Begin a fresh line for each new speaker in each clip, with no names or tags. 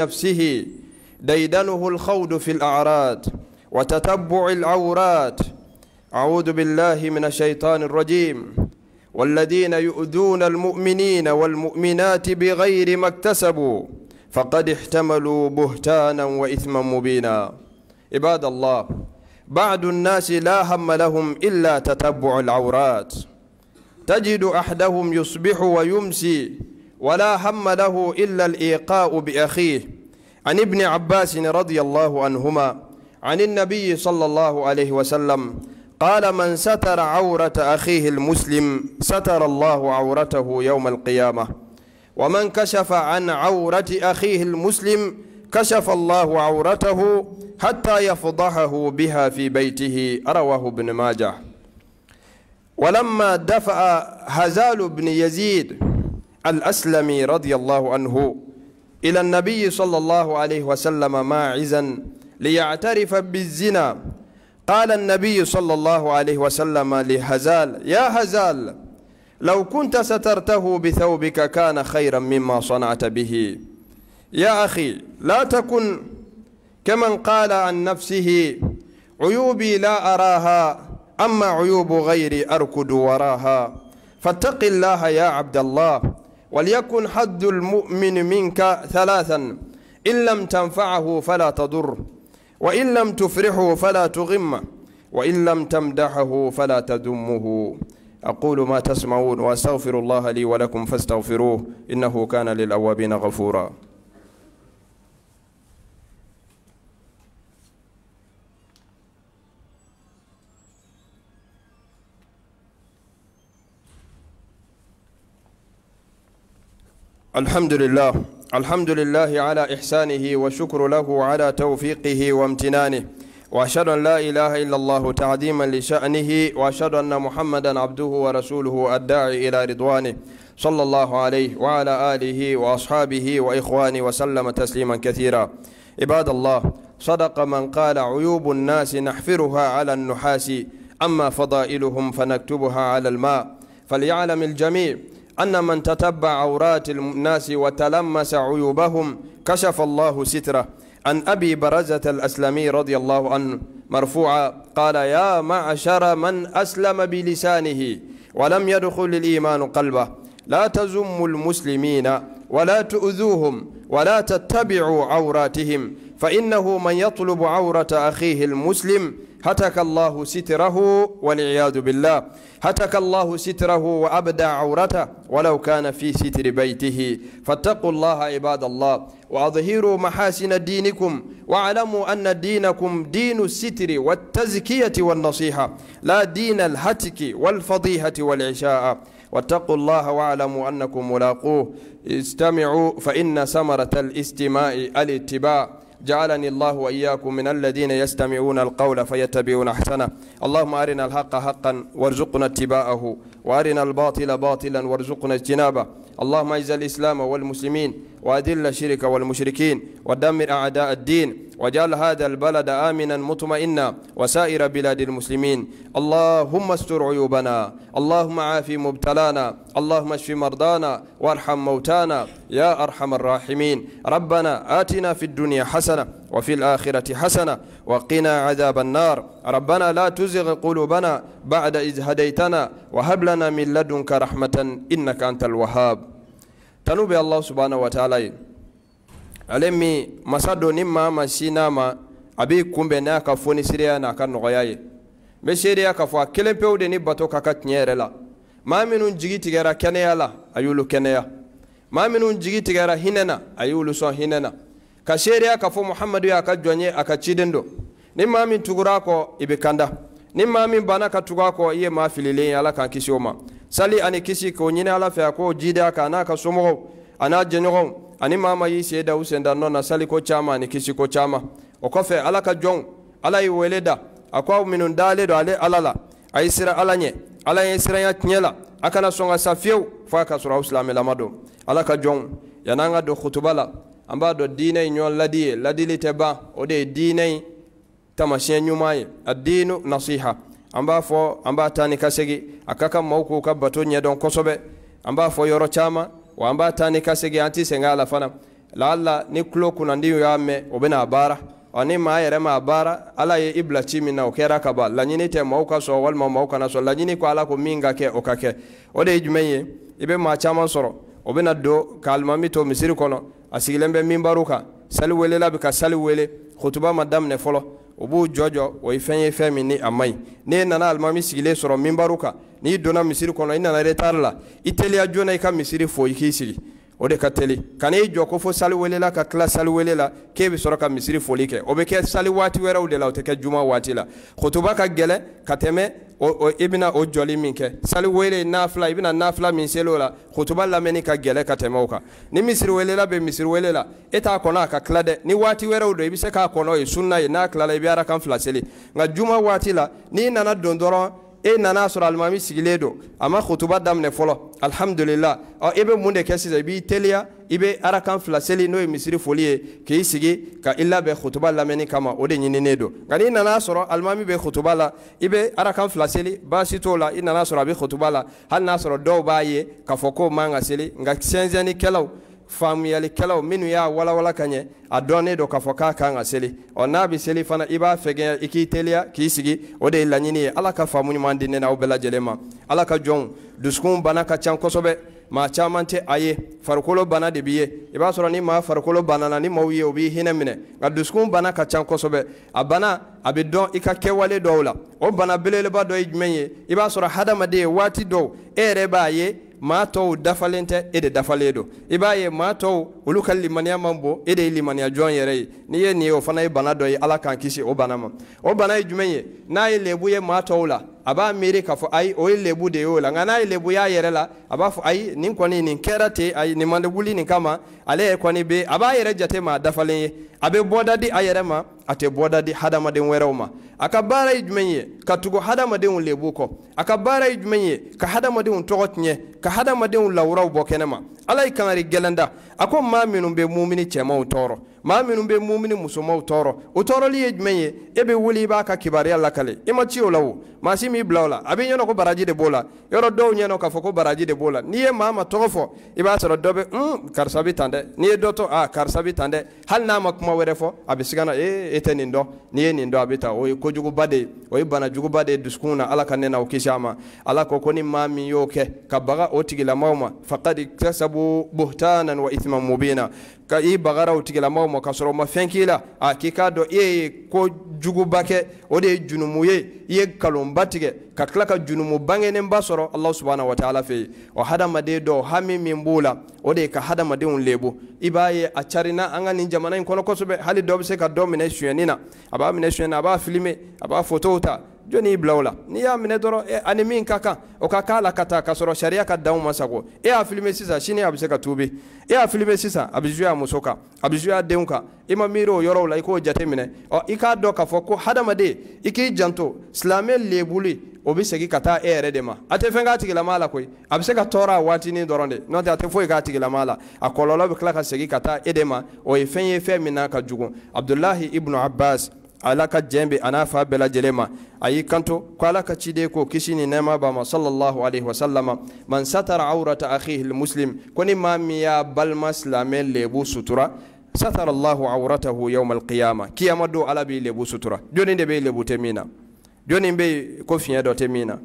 نفسه ديدنه الخوض في الأعراض وتتبع العورات أعوذ بالله من الشيطان الرجيم والذين يؤذون المؤمنين والمؤمنات بغير ما اكتسبوا فقد احتملوا بهتانا وإثما مبينا عباد الله بعض الناس لا هم لهم إلا تتبع العورات تجد أحدهم يصبح ويمسي ولا هم له إلا الإيقاء بأخيه عن ابن عباس رضي الله عنهما عن النبي صلى الله عليه وسلم قال من ستر عورة أخيه المسلم ستر الله عورته يوم القيامة ومن كشف عن عورة أخيه المسلم كشف الله عورته حتى يفضحه بها في بيته رواه ابن ماجه ولما دفع هزال بن يزيد الأسلمي رضي الله عنه إلى النبي صلى الله عليه وسلم ماعزا ليعترف بالزنا قال النبي صلى الله عليه وسلم لهزال يا هزال لو كنت سترته بثوبك كان خيرا مما صنعت به يا أخي لا تكن كمن قال عن نفسه عيوبي لا أراها أما عيوب غيري أركض وراها فاتق الله يا عبد الله وليكن حد المؤمن منك ثلاثا إن لم تنفعه فلا تضر وإن لم تفرحه فلا تغمه وإن لم تمدحه فلا تدمه أقول ما تسمعون وأستغفر الله لي ولكم فاستغفروه إنه كان للأوابين غفورا الحمد لله الحمد لله على إحسانه وشكر له على توفيقه وامتنانه وأشهد أن لا إله إلا الله تعظيما لشأنه وأشهد أن محمدا عبده ورسوله الداعي إلى رضوانه صلى الله عليه وعلى آله وأصحابه وإخوانه وسلم تسليما كثيرا عباد الله صدق من قال عيوب الناس نحفرها على النحاس أما فضائلهم فنكتبها على الماء فليعلم الجميع أن من تتبع عورات الناس وتلمس عيوبهم كشف الله ستره عن أبي برزة الأسلمي رضي الله عنه مرفوعا قال يا معشر من أسلم بلسانه ولم يدخل الإيمان قلبه لا تزموا المسلمين ولا تؤذوهم ولا تتبعوا عوراتهم فإنه من يطلب عورة أخيه المسلم هتك الله ستره والعياذ بالله هتك الله ستره وأبدى عورته ولو كان في ستر بيته فاتقوا الله عباد الله وأظهروا محاسن دينكم واعلموا أن دينكم دين الستر والتزكية والنصيحة لا دين الهتك والفضيحة والعشاء واتقوا الله واعلموا أنكم ملاقوه استمعوا فإن ثمرة الاستماع الاتباع جعلني الله وإياكم من الذين يستمعون القول فيتبعون أحسنه اللهم أرنا الحق حقا وارزقنا اتباعه وأرنا الباطل باطلا وارزقنا اجتنابه اللهم اعز الإسلام والمسلمين وأذل الشرك والمشركين ودمر أعداء الدين وجعل هذا البلد آمنا مطمئنا وسائر بلاد المسلمين اللهم استر عيوبنا اللهم عافي مبتلانا اللهم اشف مرضانا وارحم موتانا يا أرحم الراحمين ربنا آتنا في الدنيا حسنة وفي الآخرة حسنة وقنا عذاب النار ربنا لا تزغ قلوبنا بعد إذ هديتنا وهب لنا من لدنك رحمة إنك أنت الوهاب تنوب الله سبحانه وتعالى ale min masa don ni maa ma sin n'a ma a b'i kunbɛn n'a ka fonisereya n'a ka nɔgɔya ye n bɛ seereya k'a fɔ a kelen pewu de ni bato ka ka tiɲɛ yɛrɛ la maa minnu jigi tigɛra kɛnɛya la a y'olu kɛnɛya maa minnu jigi tigɛra hinɛ na a y'olu sɔn hinɛ na ka seereya k'a fɔ muhamadu y'a ka jɔn ye a ka ciden don ni maa min tugura a kɔ i bɛ kanda ni maa min banna ka tugu a kɔ i ye maa fililen ye ala k'an kisi o ma sali ani kisi k'o ɲini ala fɛ a k'o jidi a kan a n'a ka somɔgɔw a n'a jɛɲɔgɔnw ani mama y'i sen da u sen da nɔ na saliko caaman ani kisiko chama o kɔfɛ ala ka jɔnw ala y'i wele da a ko aw minnu dalen don ale ala la sira ala ɲɛ ala ye siranya tiɲɛ la a kana ka sura fiyewu fɔ a ka sɔrɔ aw silamɛlama don ala ka jɔnw yan'an ka don kutuba b'a ladi ye ladili tɛ ban o de ye diinɛ in taamasiyɛn nasiha amba fo amba tani kasegi akaka ni kabato nyedon kosobe amba fo yoro chama wamba an b'a ta ni ka an a la fana lahala ni klo kunnadi y'a mɛn o bɛna a baara ɔ maa ma baara ala ye i chimi na o kɛra la ban te tɛ maaw wal ma mauka na kana la laɲini ko ala ko min ka kɛ o ka ye ibe ma i soro maa do sɔrɔ o bɛna don ka alimami to misiri kɔnɔ a sigilen bɛ minbaru sali wele bɛ sali wele kutuba ma daminɛ fɔlɔ o b'u jɔ jɔ o ye fɛn ye fɛn min ni a man ɲi n'e nana alimami sigilen sɔrɔ minbaru kan n'i donna misiri kɔnɔ i nana retard la i teliya joona i ka misiri fo i k'i sigi o de ka teli kana i jɔ ko fo sali welela ka tila sali wele la k'e be sɔrɔ ka misiri foli kɛ o be kɛ sali waati wɛrɛw de la o tɛ kɛ juma waati la khutuba ka gwɛlɛ ka tɛmɛ i bena o jɔli min kɛ sali wele nafila i bena nafila min selo la khutuba lamɛnni ka gwɛlɛ ka tɛmɛ o kan ni misiri welela be misiri wele la i e t'a kɔnɔ a ka kila dɛ ni waati wɛrɛw do i be se k'a kɔnɔ ye sunna ye n'a kilala i be arakan fila seli nka juma waati la n'i nana don dɔrɔn e nana sɔrɔ alimami sigilen don a ma kutuba daminɛ fɔlɔ alihamudulila ɔ i e bɛ mun de kɛ sisan i b'i teliya i bɛ arakan fila seli n'o ye misiri foli ye k'i sigi ka i labɛn kutuba lamɛnni kama o de ɲininen don nka n'i nana sɔrɔ alimami bɛ kutuba la i bɛ arakan fila seli baasi t'o la i nana sɔrɔ a bɛ kutuba la hali n'a sɔrɔ dɔw b'a ye k'a fɔ k'o man ka seli nka sɛnsɛnnikɛlaw faamuyalikɛlaw minnu y'a walawala ka ɲɛ a dɔnnen don k'a fɔ k'a kan ka seli ɔ n'a bɛ seli fana i b'a fɛgɛya i k'i teliya k'i sigi o de ye laɲini ye ala ka faamu ɲuman di ne n'aw bɛɛ lajɛlen ma ala ka jɔnw dusukun bana ka can kosɛbɛ maa caman tɛ a ye farikolo bana de b'i ye i b'a sɔrɔ ni maa farikolo banana ni maaw ye o b'i hinɛ minɛ nka dusukun bana ka can kosɛbɛ a bana a bɛ dɔn i ka kɛwale dɔw la o bana belebeleba dɔ ye jumɛn ye i b'a sɔrɔ hadamaden waati dɔw e yɛrɛ b'a ye maa tɔw dafalen tɛ e de dafalen don i b'a ye maa tɔw olu ka limaniya man bon e de ye limaniya jɔn yɛrɛ ye n'i ye nin ye o fana ye bana dɔ ye ala k'an kisi o bana ma o bana ye jumɛn ye n'a ye lebu ye maa tɔw la a b'a miiri k'a fɔ ayi o ye lebu de y'o la nka n'a ye lebu y'a yɛrɛ la a b'a fɔ ayi nin kɔni nin kɛra te ayi nin man wuli nin kama ale yɛrɛ kɔni be a b'a yɛrɛ jate ma dafalen ye a be bɔda di a yɛrɛ ma a tɛ bɔda di hadamaden wɛrɛw ma a ka baara ye jumɛn ye ka tugu hadamadenw lebu kɔ a ka baara ye jumɛn ye ka hadamadenw tɔgɔ tiɲɛ ka hadamadenw lawuraw bɔ kenema ala ye kangari gɛlɛn a ko maa minnu be mumini cɛmanw tɔɔrɔ maa minnu bɛ mumuni musomanw tɔɔrɔ o tɔɔrɔli ye jumɛn ye e bɛ wuli i b'a ka kibaruya lakale i ma ci o la o maa si m'i bila o la a b'i ɲɛna ko baraji de b'o la yɔrɔ dɔw ɲɛna k'a fɔ ko baraji de b'o la n'i ye maa ma tɔgɔ fɔ i b'a sɔrɔ dɔ bɛ un hmm, karisa bɛ tan dɛ n'i ye dɔ to a ah, karisa bɛ tan dɛ hali n'a ma kuma wɛrɛ fɔ a bɛ siga ee e tɛ nin dɔn n'i ye nin dɔn a bɛ tan o ye kojuguba de ye o ye banajuguba de ye dusukun na ala ka ne n'aw kisi a ma ala ko ko ni maa min y'o kɛ ka baga o tigilamɔgɔw ma faqad kasabu buhtanan wa ithman mubina ka i bagara o ma ka sɔrɔ ma fɛn k'i la a k'i k'a dɔn i ye ko juguba kɛ o de ye junumu ye i ye kalonba tigɛ ka tila ka junumu bangenenba sɔrɔ alahu subahana wa fɛ yen o hadamaden dɔ hami min b'o la o de ye ka hadamadenw lebo i b'a ye a carina an ka nin jamana in kɔnɔ kosɛbɛ hali dɔ be se ka dɔ minɛ suyɛnni na a b'a minɛ suyɛnni na a b'a filime a b'a fotow ta jɔn y'i bila o la n'i y'a minɛ dɔrɔn e, ani min ka e kan e e o ka k'a la ka taa ka sɔrɔ sariya ka danw ma sago e y'a filime sisan sini a bɛ se ka tuubi e y'a filime sisan a bɛ zuya a muso kan a bɛ zuya a denw kan i ma miiri o yɔrɔw la i k'o jate minɛ ɔ i k'a dɔn k'a fɔ ko hadamaden i k'i janto silamɛ lebuli o bɛ segin ka taa e yɛrɛ de ma a tɛ fɛn k'a tigilama la koyi a bɛ se ka tɔɔrɔ a waatinin dɔrɔn de n'o tɛ a tɛ foyi k'a tigilama la a kɔlɔlɔ bɛ tila ka segin ka taa e de ma o ye fɛn ye fɛn min n'a ka jugu abdullahi ibnu abbas ala ka jɛn be a n'a fa bɛɛ lajɛlen ma a y'i kanto ko ala ka ciden ko kisi ni nɛɛma b'a ma salallahu alaihi wasallama man satara aurata akhihi lmuslim ko ni maa min y'a balima silamɛ lebu sutura satara allahu auratahu yauma alqiyama kiyama do ala b'i lebu sutura joni de be lebu tɛ min na joni be ko fiɲɛ dɔ tɛ min na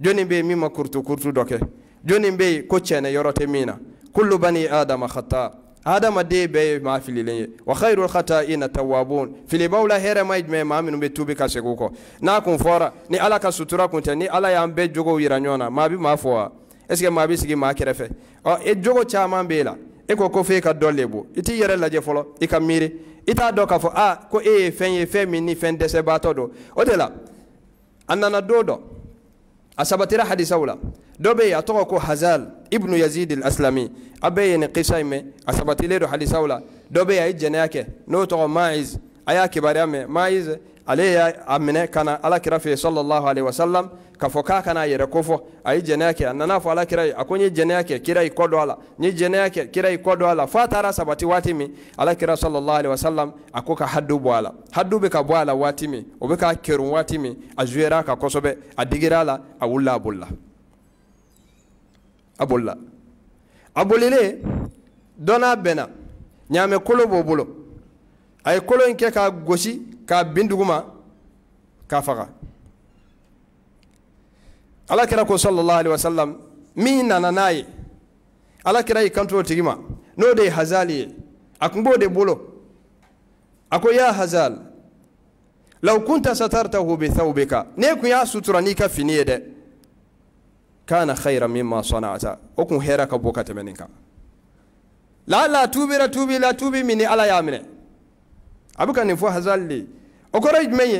joni be yen min ma kurutu kurutu dɔ kɛ joni be yen ko cɛnɛ yɔrɔ tɛ min na kullu bani adama khata adamaden bɛɛ ye maa fililen ye wa khayrul khataina tawwabun filibaw la hɛrɛ ma ye jumɛn ye maa minnu bɛ tuubi ka segin u kɔ n'a kun fɔra ni ala ka sutura kun tɛ ni ala y'an bɛɛ jogow yira ɲɔgɔn na maa bi maa fɔ wa est ce que maa bi sigi maa kɛrɛfɛ ɔ e jogo caman b'e la e ko ko f'e ka dɔ le i t'i yɛrɛ lajɛ fɔlɔ i ka miiri i t'a dɔn k'a fɔ a ko e ye fɛn ye fɛn min ni fɛn dɛsɛbaatɔ don o de la a nana don dɔ a sabatira hadisaw la dobe be yen ko hazal ibnu yazid al-aslami a bɛɛ qisaime asabati ledo in mɛn a sabatilen don hadisaw n'o toko maiz a y'a kibaruya maiz ale y'a minɛ ka na alakira sallallahu alaihi wasallam kafoka kana yere kofo kofɔ a ye jɛnɛya kɛ a nana fɔ alakira ye a ko n ye jɛnɛya kɛ kira y'i kɔ don sabati watimi ala alakira sallallahu alaihi wasallam akoka haddu bwala haddu be ka bɔ a la waati min o k'a kosobe adigirala awulla bulla a bolila a bolilen dɔ n'a kolo b'o bolo a ye kolo in kɛ k'a gosi k'a binduguma k'a faga ala kira ko sallallahu alaihi wasallam min nana n'a ye ala kɛra y'i kanto tigima n'o de hazali ye a de bolo a ko ya hazal law kunta satartahu bi thawbika ne kun y'a sutura n'i ka fini ye كان خيرا مما صنعت اكون هيرك بوكا تمنينكا لا لا توبي لا توبي لا توبي مني على يامني ابو كان نفو هزالي اوكوراج مي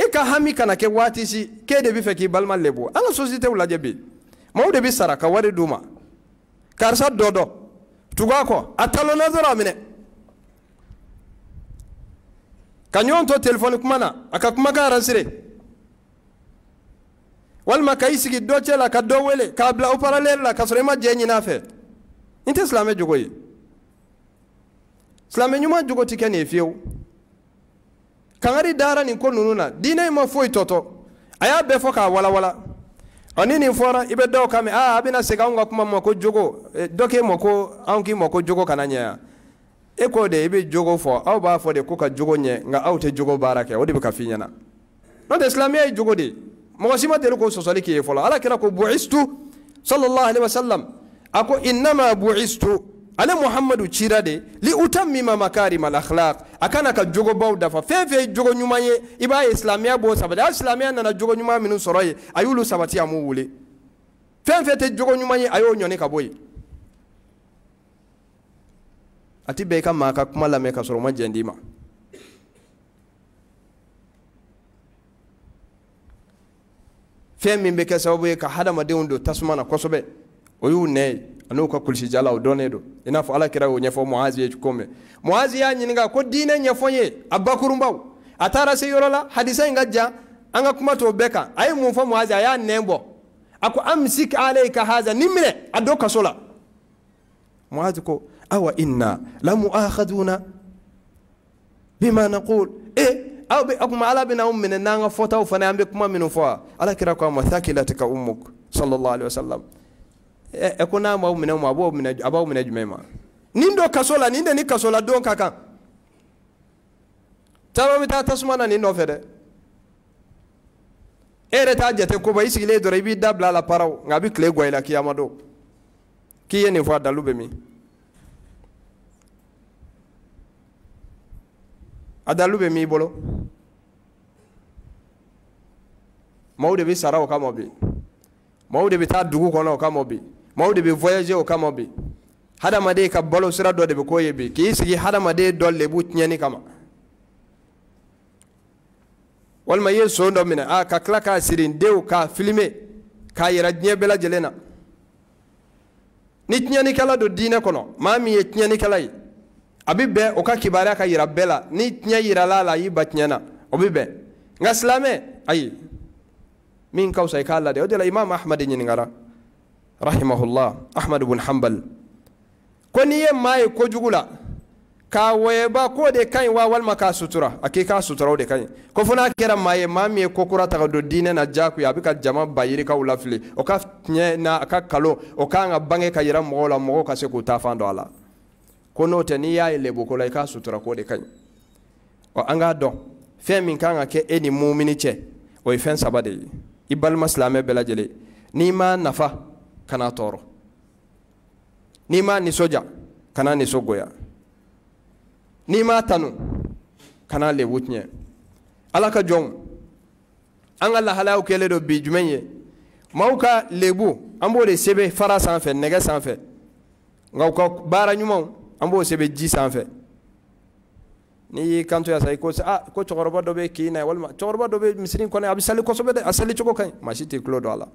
اكا هامي كانا كي واتيسي كي دبي فكي بالما ليبو انا سوسيتي ولا جبي ما هو دبي سارا كواري دوما كارسا دودو تغاكو اتالو نظرا مني كان يوم تو تليفون كمانا اكا كمكا رسري walma ka i sigi dɔ cɛ la ka dɔ wele k'a bila oparalɛri la ka sɔrɔ i ma jɛ ɲin'a fɛ n tɛ silamɛ jogo ye silamɛ ɲuman jogo tɛ kɛ nin ye fiyewu kangari dara nin ko ninnu na diinɛ ma foyi tɔtɔ a y'a bɛɛ fɔ k'a walawala ɔ ni nin fɔra i bɛ dɔw kan mɛn aa a bɛna segin anw ka kuma ma ko jogo dɔ k'e ma ko anw k'i ma ko jogo kana ɲɛ yan e k'o de i bɛ jogo fɔ aw b'a fɔ de ko ka jogo ɲɛ nka aw tɛ jogo baara kɛ o de bɛ ka f'i ɲɛna n'o tɛ silamɛya ye jogo de ye mɔgɔ si ma deli k'o sɔsɔli k'i ye fɔlɔ ala kira ko buistu sallallahu alaihi wasallam a ko innama buistu ale muhammadu cira de li utammima makarima lakhlaq a kana ka jogobaw dafa fɛn fɛn jogo ɲuman ye i b'a ye silamɛya b'o sabati hali silamɛya nana jogo ɲuman minnu sɔrɔ ye a y'olu sabati a m'u wuli fɛn fɛn tɛ jogo ɲuman ye a y'o ɲɔni ka bɔ yen a ti bɛn i ka maa ka kuma lamɛn ka sɔrɔ o ma jɛn d'i ma fɛn min bɛ kɛ sababu ye ka hadamadenw don tasuma na kosɛbɛ o y'u nɛ ye ani u ka jala o dɔnnen don i n'a fɔ ala kira y'o ɲɛfɔ muazi ye cogo min muazi y'a ɲininka ko diinɛ ɲɛfɔ n ye a bakurunbaw a taara se yɔrɔ la hadisa in ka ja an ka kuma t'o bɛɛ kan a ye mun fɔ muazi a y'a nɛn bɔ a ko amsik alei ka haza ni minɛ a do kaso la muazi ko awa inna lamu muakhaduna bima naqul aw be kuma ala bena aw minɛ n'an ka fɔtaw fana an be kuma minnu fɔ a ala kira ko a ma thakilatika ummuk sallallahu alaihi wasallam ɛ e, e ko n'a m'aw minɛ ma a b'aw minɛ a b'aw minɛ jumɛn ma nin dɔ kaso la nin de ni kaso la don ka kan caman bɛ taa tasuma na nin nɔfɛ dɛ e yɛrɛ t'a jate koba i sigilen dɔrɔn i b'i da la paraw nka a bɛ tile guwa i la kiyama don k'i ye nin fɔ a dalu bɛ min adalu be mi bolo maaw de be sara o kama bi maaw de be ta dugu kɔnɔ o kama bi maaw de be voyage o kama bi hadamaden ka bolo sira do de be koye ye bi k'i sigi hada hadamaden dɔ lebu tiɲɛni kama wal i ye ndo mina a ka klaka sirin siri k'a filime k'a yɛrɛ nye bela jelena ni tnyani kala do dine kono mami ye tnyani kala yi abibe bɛ bɛn ka yira bɛɛ ni tnya yirala a la a y'i ba tiɲɛ na o ayi min ka fisa k'a lajɛ de la imam ahmad ɲininkara rahimahullah ahmad bin hanbal ko n'i ye maa ye kojugu k'a wɔyɛba k'o de ka ɲi wa walima k'a sutura a sutura de ka ɲi ko fo n'a kɛra maa ye maa min ko kura ta ka don na diyagoya a bɛ ka jama bayirikaw ulafli o ka tiɲɛ n'a ka kalo o ka kan bange ka yira mɔgɔw la ka se k'u ta fan ko n'o tɛ n'i y'a ye lebu i k'a sutura k'o de ka ɲi ɔ an k'a dɔn fɛn min kan ka kɛ e ni mumuni cɛ o ye fɛn saba de ye i balima silamɛ bɛɛ lajɛlen n'i m'a nafa kana tɔɔrɔ n'i m'a nisɔndiya kana nisɔngoya n'i m'a tanu kana lebu tiɲɛ ala ka jɔnw an ka lahalayaw kɛlen don bi jumɛn ye maaw ka lebu an b'o de sɛbɛn fara sanfɛ nɛgɛ sanfɛ nka u ka baara ɲumanw an b'o sɛbɛn ji sanfɛ n'i y'i kanto yan sa i ko ah ko cɛkɔrɔba dɔ bɛ kin na walima cɛkɔrɔba dɔ bɛ misiri in kɔnɔ a bɛ sali kosɛbɛ dɛ a sali cogo ka ɲi maa si t'i tulo don a la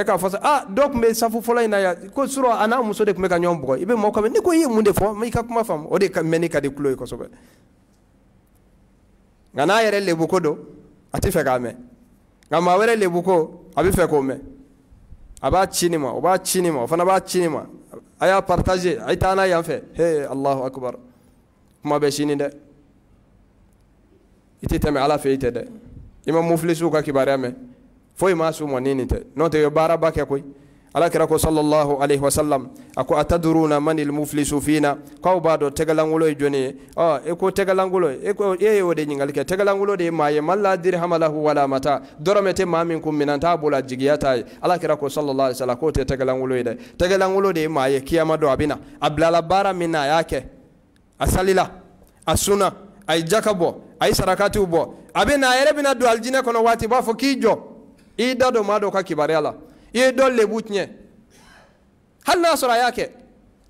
e k'a fɔ sa ah dɔ tun bɛ safu fɔlɔ in na yan ko surɔ a n'a muso de tun bɛ ka ɲɔgɔn bugɔ i bɛ mɔgɔ kan n'i ko i ye mun de fɔ i ka kuma faamu o de mɛnni ka di tulo ye kosɛbɛ nka n'a yɛrɛ lebu ko don a tɛ fɛ k'a mɛn nka maa wɛrɛ lebu ko a bɛ fɛ k'o mɛn a b'a ci nin ma o b'a ci nin ma o fana b'a ci nin ma ايا بارتاجي عيتانا يان في هي الله اكبر ما بيشيني ده يتي تم على في ده امام مفلسو كا كباري امي فوي ما سو مو ته نو تي بارا باكي كوي ala kira ko sallallahu alaihi wasallam ako ataduruna manil muflisu fina kaw bado tegalangulo joni o oh, e ko tegalangulo e ko e ye o de ɲiningali kɛ tɛgɛlangulo de maye malla dirham lahu wala mata doromete mamin kum min kun minan t'a bolo a jigiya t'a ye ko sallallahu alaihi wasallam k'o tɛ tɛgɛlangulo ye dɛ de maye kiyama do abina bɛ na a bilala baara min na a y'a kɛ a salila a sunna a ye jaka bɔ a ye sarakatiw bɔ a bɛ ka kibaruya ye dolle butnye hal na sura yake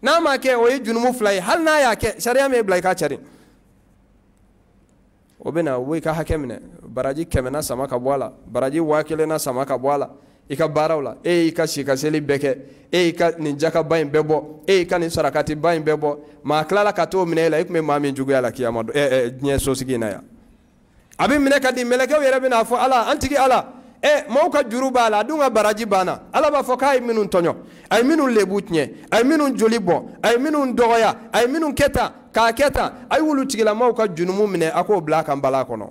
na ma ke o ye junumu fila ye hal na yake sariya me bila i ka cari o bena wo i ka hakɛ minɛ baraji kɛmɛ na sama ka bɔ a la baraji waa kelen na sama ka bɔ a la i ka baaraw la e y'i ka seli bɛɛ kɛ e y'i ka nin jakaba in bɛɛ bɔ e y'i ka nin sarakatiba in bɛɛ bɔ maa tilala ka t'o minɛ e la e, i tun bɛ maa min juguya la kiyama diɲɛ sosigi in na yan a bɛ minɛ ka di mɛlɛkɛw yɛrɛ n'a fɔ ala an tigi ala e eh, maaw ka juru b'a la a dun ka baraji banna ala b'a fɔ k'a ye minnu tɔɲɔ a ye minnu lebu tiɲɛ a ye minnu joli bɔ a ye minnu dɔgɔya a ye minnu kɛ tan k'a kɛ tan a ye wulu tigilamaw ka junumu minɛ a k'o bila a kan bala kɔnɔ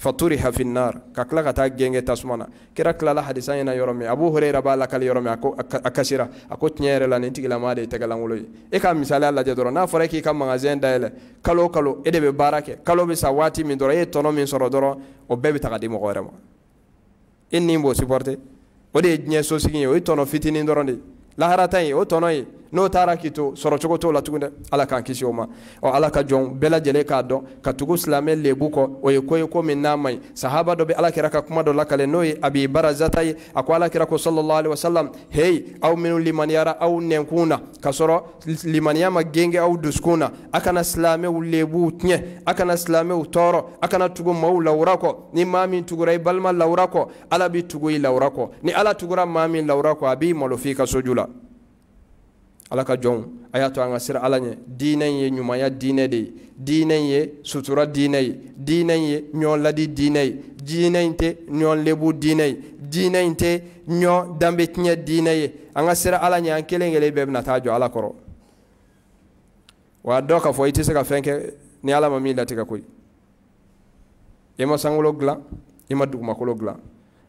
faturi hafinar ka tila ka taa genge tasuma na kira tilala hadisa ɲɛna yɔrɔ min abu hurera b'a lakali yɔrɔ min a ko a kasira a ko tiɲɛ yɛrɛ la nin tigilama de ye tɛgɛlankolo ye e ka misaliya lajɛ dɔrɔn n'a fɔra k'i ka magasin dayɛlɛ kalo o kalo e de bɛ baara kɛ kalo bɛ sa waati min dɔrɔn e ye tɔnɔ min sɔrɔ dɔrɔn o bɛɛ bɛ taga di mɔgɔ wɛrɛ ma e ni b'o supporter o de ye diɲɛ sosigi ye o ye tɔnɔ fitinin dɔrɔn de laharata in o tɔnɔ ye n'o taara k'i soro chogo t'o la tuguni ala k'an kisi o ma o ala ka jɔn bela jele k'a do ka tugu silamɛ lebu kɔ o ye koy ko min n'a sahaba do be ala kira ka kuma dɔ lakale n'o ye abi barazata ye a ko ala kɛra ko sɔlɔlɔ ali wasalam heyi aw minnu limaniyara aw nɛnkun na ka soro liman yama genge aw dusukun na a kana silamɛw lebuw tiɲɛ a slame u toro a kana tugu maaw lawura kɔ ni mami tugu tugura balma balima lawura ala b'i tugu i lawura kɔ ni ala tugura maa min lawura abi a sojula ala ka jɔnw a y'a to an ka sira ala ɲɛ diinɛ ye ɲumanya diinɛ de ye diinɛ ye sutura diinɛ ye diinɛ ye ɲɔn ladi diinɛ ye diinɛ in tɛ ɲɔn lebu diinɛ ye diinɛ in tɛ ɲɔn danbe tiɲɛ diinɛ ye an ka sira ala ɲɛ an kelen kelen bɛɛ bɛna taa jɔ ala kɔrɔ wa dɔ k'a fɔ i tɛ se ka fɛn kɛ ni ala ma min latigɛ koyi i ma sankolo dilan i ma dugumakolo dilan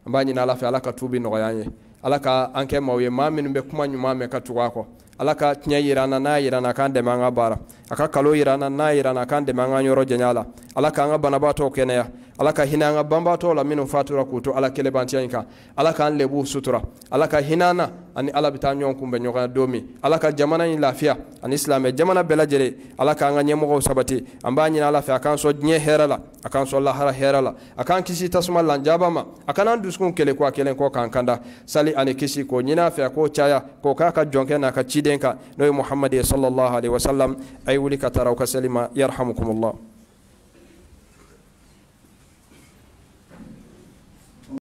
an b'a ɲini ala fɛ ala ka tubi nɔgɔya an ye ala ka an kɛ maaw ye maa minnu bɛ kuma ɲuman mɛn ka tugu a kɔ ala ka tiɲɛ yira n na n'a yira n na k'an dɛmɛ an ka baara a ka kalo yira n na n'a yira n na k'an dɛmɛ an ka yɔrɔ janya la ala k'an ka banabaatɔ kɛnɛya ala ka hinɛ an ka la minnu fatura k'u to ala kelebantiya in kan ala k'an lebu sutura ala ka hinɛ ani ala bɛ taa ɲɔgɔn kunbɛn ɲɔgɔn na don min ala ka jamana in lafiya ani silamɛ jamana bɛɛ lajɛlen ala k'an ka ɲɛmɔgɔw sabati an b'a ɲini ala fɛ a k'an sɔn diɲɛ hɛrɛ la a k'an sɔn lahara hɛrɛ la a k'an kisi tasuma lanjaba ma a an dusukun kele ko a kelen kɔ k'an kanda sali ani kisi k'o ɲini a fɛ k'o caya k'o k'a ka jɔnkɛ n'a ka ciden kan n'o ye muhamadu sallallahu alaihi wasallam a ye wuli ka taara aw ka seli ma yarhamukumullah